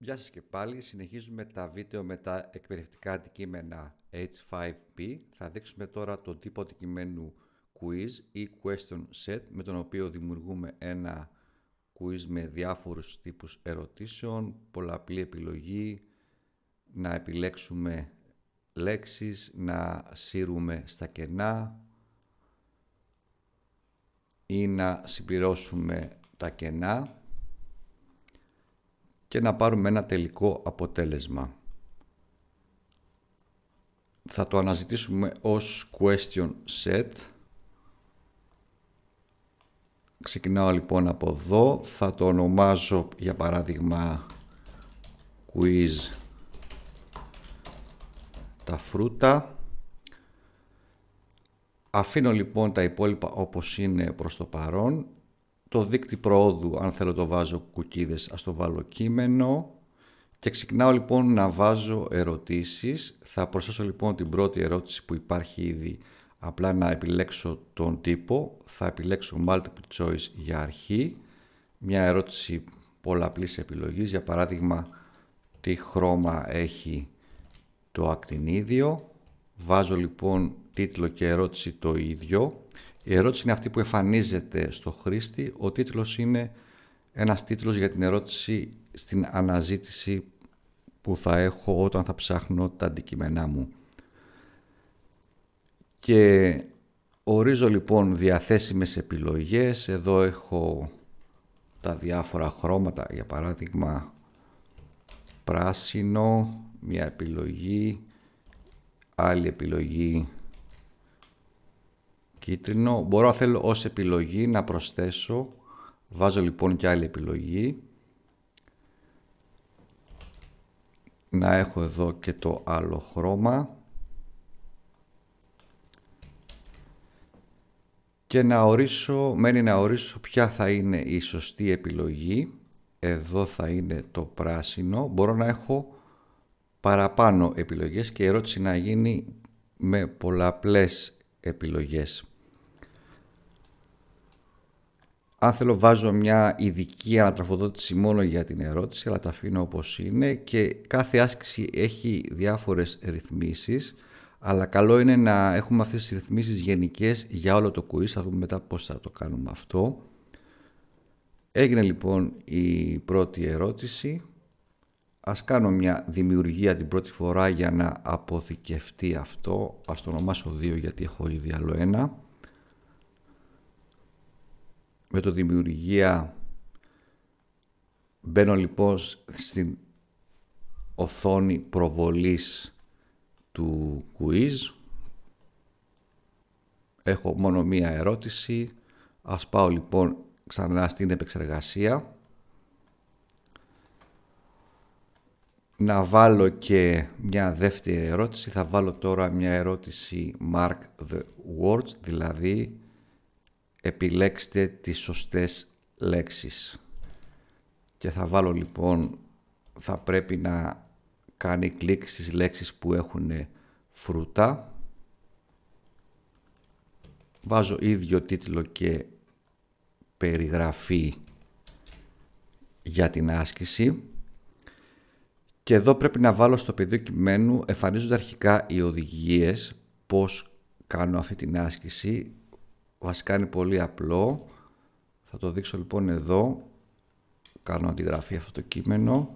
Γεια σας και πάλι, συνεχίζουμε τα βίντεο με τα εκπαιδευτικά αντικείμενα H5P. Θα δείξουμε τώρα τον τύπο αντικειμένου quiz ή question set με τον οποίο δημιουργούμε ένα quiz με διάφορους τύπους ερωτήσεων, πολλαπλή επιλογή, να επιλέξουμε λέξεις, να σύρουμε στα κενά ή να συμπληρώσουμε τα κενά και να πάρουμε ένα τελικό αποτέλεσμα. Θα το αναζητήσουμε ως question set. Ξεκινάω λοιπόν από εδώ. Θα το ονομάζω για παράδειγμα quiz τα φρούτα. Αφήνω λοιπόν τα υπόλοιπα όπως είναι προς το παρόν το δίκτυ προόδου, αν θέλω το βάζω κουκίδες, ας το βάλω κείμενο. Και ξεκινάω λοιπόν να βάζω ερωτήσεις. Θα προσθέσω λοιπόν την πρώτη ερώτηση που υπάρχει ήδη. Απλά να επιλέξω τον τύπο. Θα επιλέξω multiple choice για αρχή. Μια ερώτηση πολλαπλής επιλογής. Για παράδειγμα, τι χρώμα έχει το ακτινίδιο. Βάζω λοιπόν τίτλο και ερώτηση το ίδιο. Η ερώτηση είναι αυτή που εμφανίζεται στο χρήστη. Ο τίτλος είναι ένας τίτλος για την ερώτηση στην αναζήτηση που θα έχω όταν θα ψάχνω τα αντικείμενά μου. Και ορίζω λοιπόν διαθέσιμες επιλογές. Εδώ έχω τα διάφορα χρώματα, για παράδειγμα πράσινο, μια επιλογή, άλλη επιλογή κίτρινο. Μπορώ θέλω ως επιλογή να προσθέσω. Βάζω λοιπόν και άλλη επιλογή. Να έχω εδώ και το άλλο χρώμα. Και να ορίσω, μένει να ορίσω ποια θα είναι η σωστή επιλογή. Εδώ θα είναι το πράσινο. Μπορώ να έχω παραπάνω επιλογές και η ερώτηση να γίνει με πολλαπλές επιλογές αν θέλω βάζω μια ειδική ανατροφοδότηση μόνο για την ερώτηση, αλλά τα αφήνω όπως είναι και κάθε άσκηση έχει διάφορες ρυθμίσεις, αλλά καλό είναι να έχουμε αυτές τις ρυθμίσεις γενικές για όλο το quiz, θα δούμε μετά πώς θα το κάνουμε αυτό. Έγινε λοιπόν η πρώτη ερώτηση. Ας κάνω μια δημιουργία την πρώτη φορά για να αποθηκευτεί αυτό. Ας το ονομάσω 2 γιατί έχω ήδη άλλο ένα με το δημιουργία μπαίνω λοιπόν στην οθόνη προβολής του quiz. Έχω μόνο μία ερώτηση. Ας πάω λοιπόν ξανά στην επεξεργασία. Να βάλω και μια δεύτερη ερώτηση. Θα βάλω τώρα μια ερώτηση mark the words, δηλαδή επιλέξτε τις σωστές λέξεις. Και θα βάλω λοιπόν, θα πρέπει να κάνει κλικ στις λέξεις που έχουν φρούτα. Βάζω ίδιο τίτλο και περιγραφή για την άσκηση. Και εδώ πρέπει να βάλω στο πεδίο κειμένου, εμφανίζονται αρχικά οι οδηγίες, πώς κάνω αυτή την άσκηση, βασικά είναι πολύ απλό. Θα το δείξω λοιπόν εδώ. Κάνω αντιγραφή αυτό το κείμενο.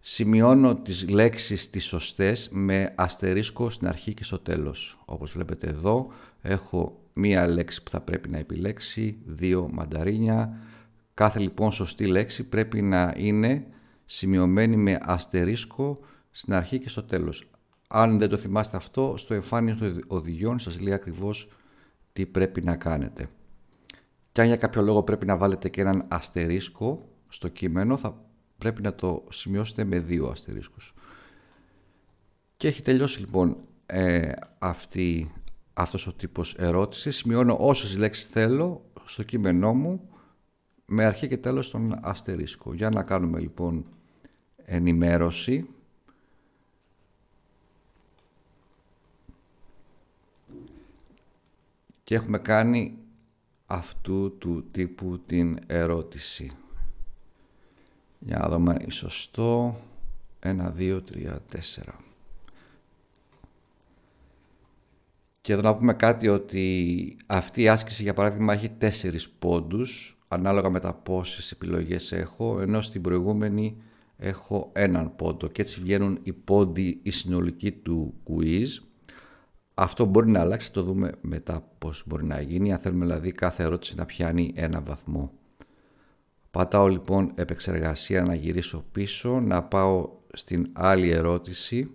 Σημειώνω τις λέξεις τις σωστές με αστερίσκο στην αρχή και στο τέλος. Όπως βλέπετε εδώ έχω μία λέξη που θα πρέπει να επιλέξει, δύο μανταρίνια. Κάθε λοιπόν σωστή λέξη πρέπει να είναι σημειωμένη με αστερίσκο στην αρχή και στο τέλος. Αν δεν το θυμάστε αυτό, στο εμφάνιο των οδηγιών σας λέει ακριβώς τι πρέπει να κάνετε. Και αν για κάποιο λόγο πρέπει να βάλετε και έναν αστερίσκο στο κείμενο, θα πρέπει να το σημειώσετε με δύο αστερίσκους. Και έχει τελειώσει λοιπόν ε, αυτή, αυτός ο τύπος ερώτησης. Σημειώνω όσες λέξεις θέλω στο κείμενό μου με αρχή και τέλος τον αστερίσκο. Για να κάνουμε λοιπόν ενημέρωση και έχουμε κάνει αυτού του τύπου την ερώτηση. Για να δούμε είναι σωστό. 1, 2, 3, 4. Και εδώ να πούμε κάτι ότι αυτή η άσκηση για παράδειγμα έχει 4 πόντους ανάλογα με τα πόσες επιλογές έχω ενώ στην προηγούμενη έχω έναν πόντο και έτσι βγαίνουν οι πόντοι η συνολική του quiz αυτό μπορεί να αλλάξει, το δούμε μετά πώς μπορεί να γίνει. Αν θέλουμε δηλαδή κάθε ερώτηση να πιάνει ένα βαθμό. Πατάω λοιπόν επεξεργασία να γυρίσω πίσω, να πάω στην άλλη ερώτηση.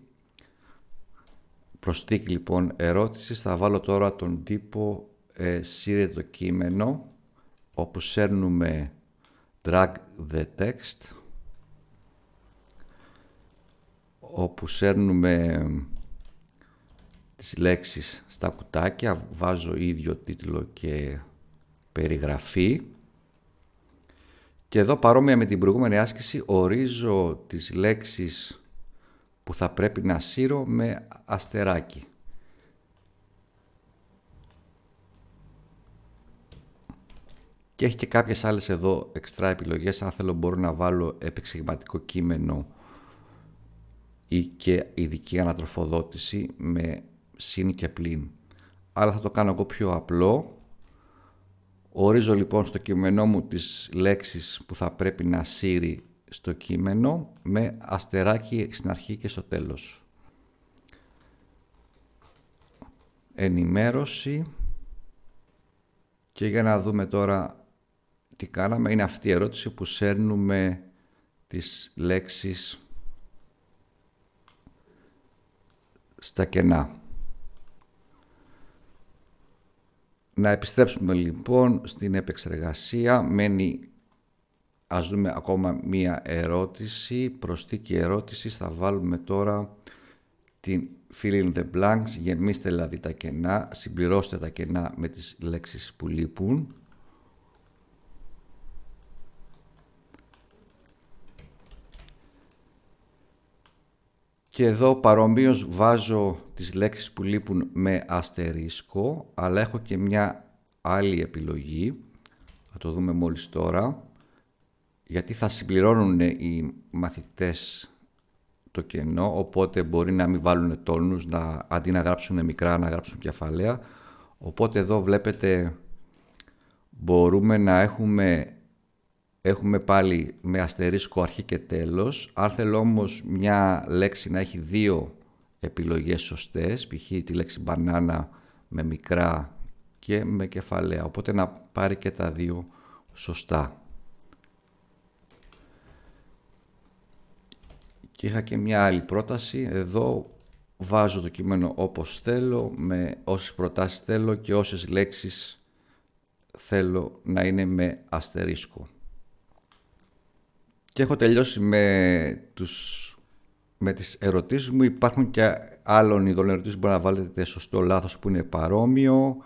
Προστίκ λοιπόν ερώτηση, θα βάλω τώρα τον τύπο ε, το κείμενο, όπου σέρνουμε drag the text, όπου σέρνουμε τις λέξεις στα κουτάκια, βάζω ίδιο τίτλο και περιγραφή και εδώ παρόμοια με την προηγούμενη άσκηση ορίζω τις λέξεις που θα πρέπει να σύρω με αστεράκι. Και έχει και κάποιες άλλες εδώ εξτρά επιλογές, αν θέλω μπορώ να βάλω επεξηγηματικό κείμενο ή και ειδική ανατροφοδότηση με συν και πλήν. Αλλά θα το κάνω εγώ πιο απλό. Ορίζω λοιπόν στο κείμενό μου τις λέξεις που θα πρέπει να σύρει στο κείμενο με αστεράκι στην αρχή και στο τέλος. Ενημέρωση. Και για να δούμε τώρα τι κάναμε. Είναι αυτή η ερώτηση που σέρνουμε τις λέξεις στα κενά. Να επιστρέψουμε λοιπόν στην επεξεργασία. Μένει, ας δούμε ακόμα μία ερώτηση, προσθήκη ερώτησης. Θα βάλουμε τώρα την fill in the blanks, γεμίστε δηλαδή τα κενά, συμπληρώστε τα κενά με τις λέξεις που λείπουν. Και εδώ παρομοίως βάζω τις λέξεις που λείπουν με αστερίσκο, αλλά έχω και μια άλλη επιλογή, θα το δούμε μόλις τώρα, γιατί θα συμπληρώνουν οι μαθητές το κενό, οπότε μπορεί να μην βάλουν τόνους, να, αντί να γράψουν μικρά, να γράψουν κεφαλαία. Οπότε εδώ βλέπετε μπορούμε να έχουμε έχουμε πάλι με αστερίσκο αρχή και τέλος. Αν θέλω όμως μια λέξη να έχει δύο επιλογές σωστές, π.χ. τη λέξη μπανάνα με μικρά και με κεφαλαία, οπότε να πάρει και τα δύο σωστά. Και είχα και μια άλλη πρόταση, εδώ βάζω το κείμενο όπως θέλω, με όσες προτάσεις θέλω και όσες λέξεις θέλω να είναι με αστερίσκο. Και έχω τελειώσει με, τους, με τις ερωτήσεις μου. Υπάρχουν και άλλων ειδών ερωτήσεις μπορεί να βάλετε σωστό λάθος που είναι παρόμοιο.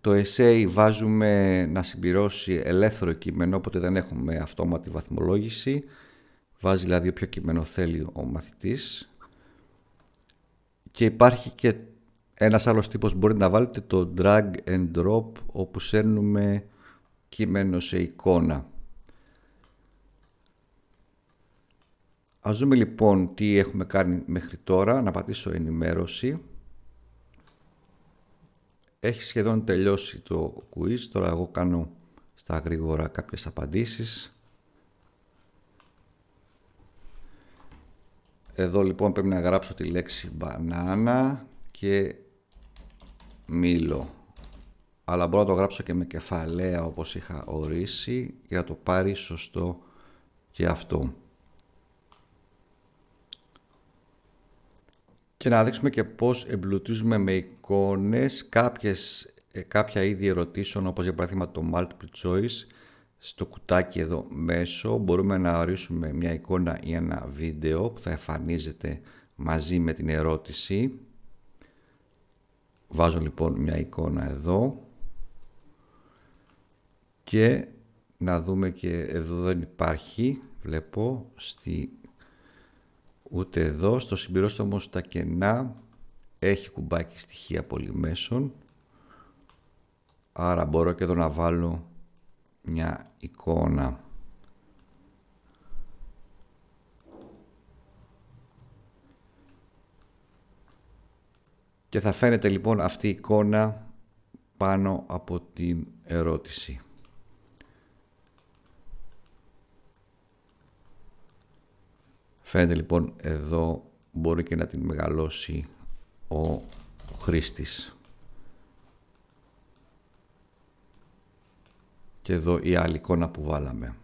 Το essay βάζουμε να συμπληρώσει ελεύθερο κείμενο, οπότε δεν έχουμε αυτόματη βαθμολόγηση. Βάζει δηλαδή όποιο κείμενο θέλει ο μαθητής. Και υπάρχει και ένας άλλος τύπος μπορείτε να βάλετε το drag and drop όπου σέρνουμε κείμενο σε εικόνα. Ας δούμε λοιπόν τι έχουμε κάνει μέχρι τώρα. Να πατήσω ενημέρωση. Έχει σχεδόν τελειώσει το quiz. Τώρα εγώ κάνω στα γρήγορα κάποιες απαντήσεις. Εδώ λοιπόν πρέπει να γράψω τη λέξη μπανάνα και μήλο. Αλλά μπορώ να το γράψω και με κεφαλαία όπως είχα ορίσει για να το πάρει σωστό και αυτό. και να δείξουμε και πώς εμπλουτίζουμε με εικόνες κάποιες, ε, κάποια είδη ερωτήσεων όπως για παράδειγμα το multiple choice στο κουτάκι εδώ μέσω μπορούμε να ορίσουμε μια εικόνα ή ένα βίντεο που θα εμφανίζεται μαζί με την ερώτηση βάζω λοιπόν μια εικόνα εδώ και να δούμε και εδώ δεν υπάρχει βλέπω στη ούτε εδώ. Στο όμω στα κενά έχει κουμπάκι στοιχεία πολυμέσων. Άρα μπορώ και εδώ να βάλω μια εικόνα. Και θα φαίνεται λοιπόν αυτή η εικόνα πάνω από την ερώτηση. Φαίνεται λοιπόν εδώ μπορεί και να την μεγαλώσει ο χρήστης. Και εδώ η άλλη εικόνα που βάλαμε.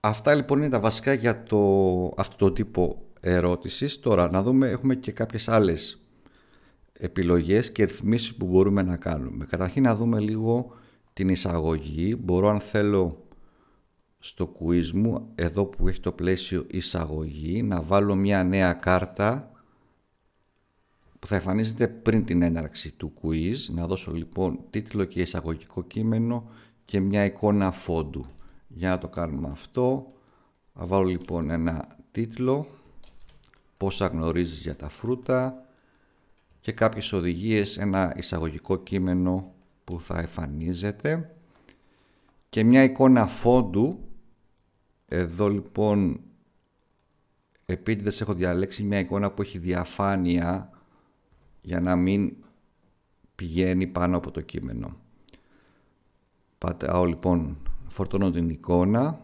Αυτά λοιπόν είναι τα βασικά για το, αυτό το τύπο ερώτησης. Τώρα να δούμε έχουμε και κάποιες άλλες επιλογές και ρυθμίσεις που μπορούμε να κάνουμε. Καταρχήν να δούμε λίγο την εισαγωγή. Μπορώ αν θέλω στο quiz μου, εδώ που έχει το πλαίσιο εισαγωγή, να βάλω μια νέα κάρτα που θα εμφανίζεται πριν την έναρξη του quiz. Να δώσω λοιπόν τίτλο και εισαγωγικό κείμενο και μια εικόνα φόντου. Για να το κάνουμε αυτό, θα βάλω λοιπόν ένα τίτλο, πόσα γνωρίζεις για τα φρούτα και κάποιες οδηγίες, ένα εισαγωγικό κείμενο που θα εμφανίζεται και μια εικόνα φόντου εδώ λοιπόν επίτηδες έχω διαλέξει μια εικόνα που έχει διαφάνεια για να μην πηγαίνει πάνω από το κείμενο. Πατάω λοιπόν, φορτώνω την εικόνα.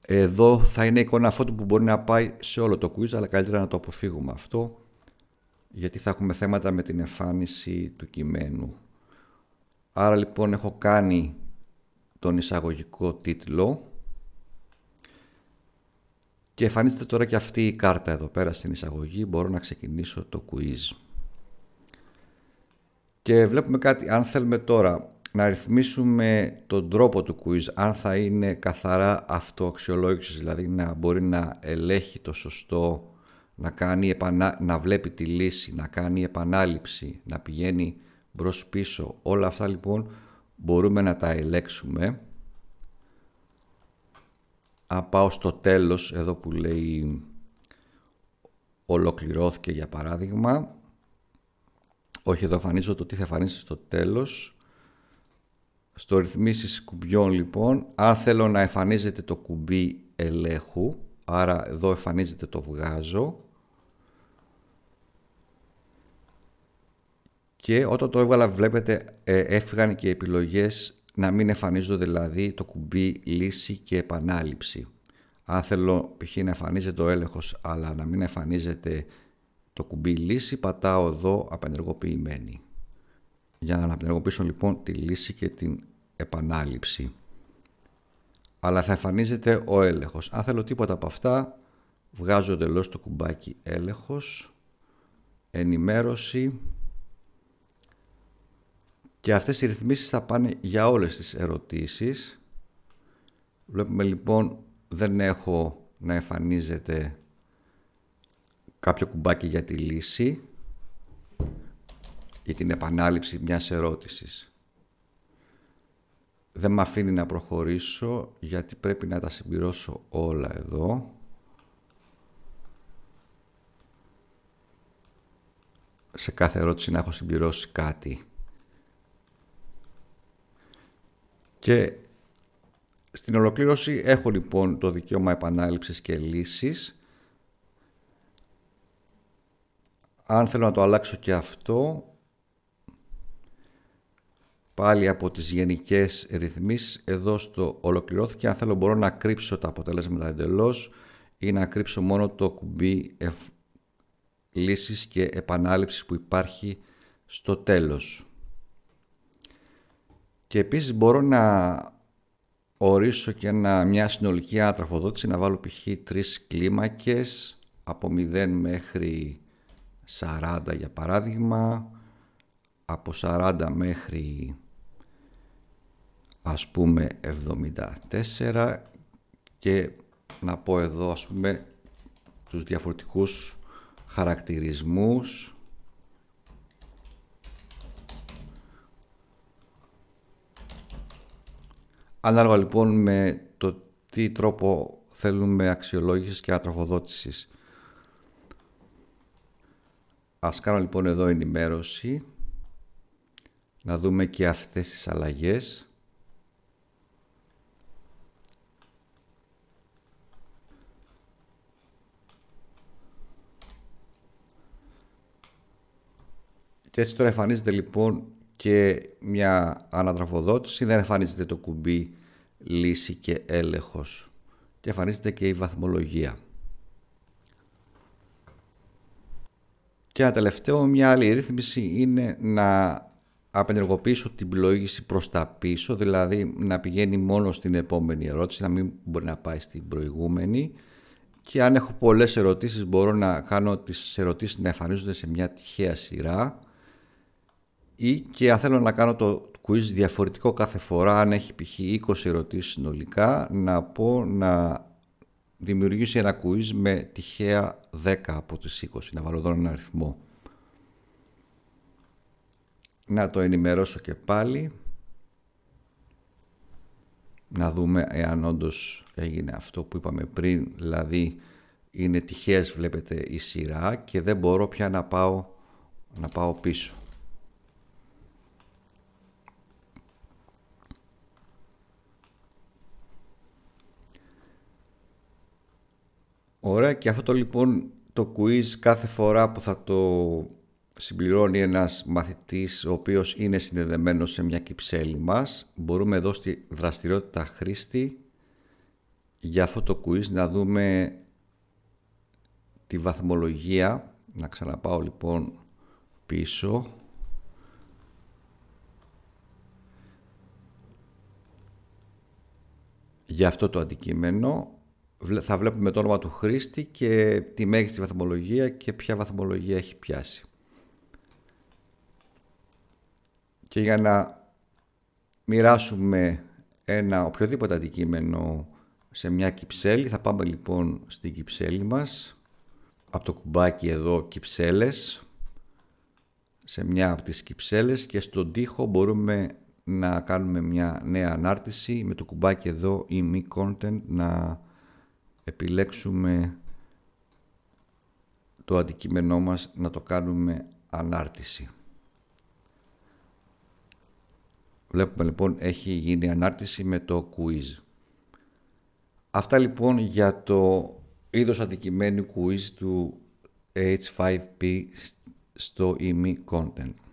Εδώ θα είναι εικόνα φώτου που μπορεί να πάει σε όλο το quiz, αλλά καλύτερα να το αποφύγουμε αυτό, γιατί θα έχουμε θέματα με την εμφάνιση του κειμένου. Άρα λοιπόν έχω κάνει τον εισαγωγικό τίτλο και εμφανίζεται τώρα και αυτή η κάρτα εδώ πέρα στην εισαγωγή. Μπορώ να ξεκινήσω το quiz. Και βλέπουμε κάτι, αν θέλουμε τώρα να ρυθμίσουμε τον τρόπο του quiz, αν θα είναι καθαρά αυτοαξιολόγησης, δηλαδή να μπορεί να ελέγχει το σωστό, να, κάνει επανα... να βλέπει τη λύση, να κάνει επανάληψη, να πηγαίνει μπρος πίσω, όλα αυτά λοιπόν μπορούμε να τα ελέξουμε. Α, πάω στο τέλος, εδώ που λέει ολοκληρώθηκε για παράδειγμα. Όχι, εδώ εμφανίζω το τι θα εμφανίσει στο τέλος. Στο ρυθμίσεις κουμπιών λοιπόν, αν θέλω να εμφανίζεται το κουμπί ελέγχου, άρα εδώ εμφανίζεται το βγάζω, Και όταν το έβγαλα βλέπετε ε, έφυγαν και επιλογές να μην εμφανίζονται δηλαδή το κουμπί λύση και επανάληψη. Αν θέλω π.χ. να εμφανίζεται ο έλεγχος αλλά να μην εμφανίζεται το κουμπί λύση πατάω εδώ απενεργοποιημένη. Για να απενεργοποιήσω λοιπόν τη λύση και την επανάληψη. Αλλά θα εμφανίζεται ο έλεγχος. Αν θέλω τίποτα από αυτά βγάζω το κουμπάκι έλεγχος, ενημέρωση, και αυτές οι ρυθμίσεις θα πάνε για όλες τις ερωτήσεις. Βλέπουμε λοιπόν δεν έχω να εμφανίζεται κάποιο κουμπάκι για τη λύση ή την επανάληψη μιας ερώτησης. Δεν με αφήνει να προχωρήσω γιατί πρέπει να τα συμπληρώσω όλα εδώ. Σε κάθε ερώτηση να έχω συμπληρώσει κάτι. Και στην ολοκλήρωση έχω λοιπόν το δικαίωμα επανάληψης και λύσης. Αν θέλω να το αλλάξω και αυτό, πάλι από τις γενικές ρυθμίσεις, εδώ στο ολοκληρώθηκε. Αν θέλω μπορώ να κρύψω τα αποτελέσματα εντελώς ή να κρύψω μόνο το κουμπί και επανάληψης που υπάρχει στο τέλος και επίσης μπορώ να ορίσω και ένα, μια συνολική ατραφοδότηση να βάλω π.χ. τρεις κλίμακες από 0 μέχρι 40 για παράδειγμα από 40 μέχρι ας πούμε 74 και να πω εδώ ας πούμε τους διαφορετικούς χαρακτηρισμούς Ανάλογα λοιπόν με το τι τρόπο θέλουμε αξιολόγησης και ανατροφοδότησης. Ας κάνω λοιπόν εδώ ενημέρωση, να δούμε και αυτές τις αλλαγές. Και έτσι τώρα εμφανίζεται λοιπόν και μια ανατροφοδότηση, δεν εμφανίζεται το κουμπί λύση και έλεγχος και εμφανίζεται και η βαθμολογία. Και ένα τελευταίο, μια άλλη ρύθμιση είναι να απενεργοποιήσω την πλοήγηση προς τα πίσω, δηλαδή να πηγαίνει μόνο στην επόμενη ερώτηση, να μην μπορεί να πάει στην προηγούμενη. Και αν έχω πολλές ερωτήσεις μπορώ να κάνω τις ερωτήσεις να εμφανίζονται σε μια τυχαία σειρά ή και αν θέλω να κάνω το quiz διαφορετικό κάθε φορά, αν έχει π.χ. 20 ερωτήσεις συνολικά, να πω να δημιουργήσει ένα quiz με τυχαία 10 από τις 20, να βάλω εδώ ένα αριθμό. Να το ενημερώσω και πάλι, να δούμε εάν όντως έγινε αυτό που είπαμε πριν, δηλαδή είναι τυχαίες βλέπετε η σειρά και δεν μπορώ πια να πάω, να πάω πίσω. Ωραία και αυτό το λοιπόν το quiz κάθε φορά που θα το συμπληρώνει ένας μαθητής ο οποίος είναι συνδεδεμένος σε μια κυψέλη μας μπορούμε εδώ στη δραστηριότητα χρήστη για αυτό το quiz να δούμε τη βαθμολογία να ξαναπάω λοιπόν πίσω για αυτό το αντικείμενο θα βλέπουμε το όνομα του χρήστη και τη μέγιστη βαθμολογία και ποια βαθμολογία έχει πιάσει. Και για να μοιράσουμε ένα οποιοδήποτε αντικείμενο σε μια κυψέλη, θα πάμε λοιπόν στην κυψέλη μας, από το κουμπάκι εδώ κυψέλες, σε μια από τις κυψέλες και στον τοίχο μπορούμε να κάνουμε μια νέα ανάρτηση με το κουμπάκι εδώ ή μη content να επιλέξουμε το αντικείμενό μας να το κάνουμε ανάρτηση. Βλέπουμε λοιπόν έχει γίνει ανάρτηση με το quiz. Αυτά λοιπόν για το είδος αντικειμένου quiz του H5P στο E, e Content.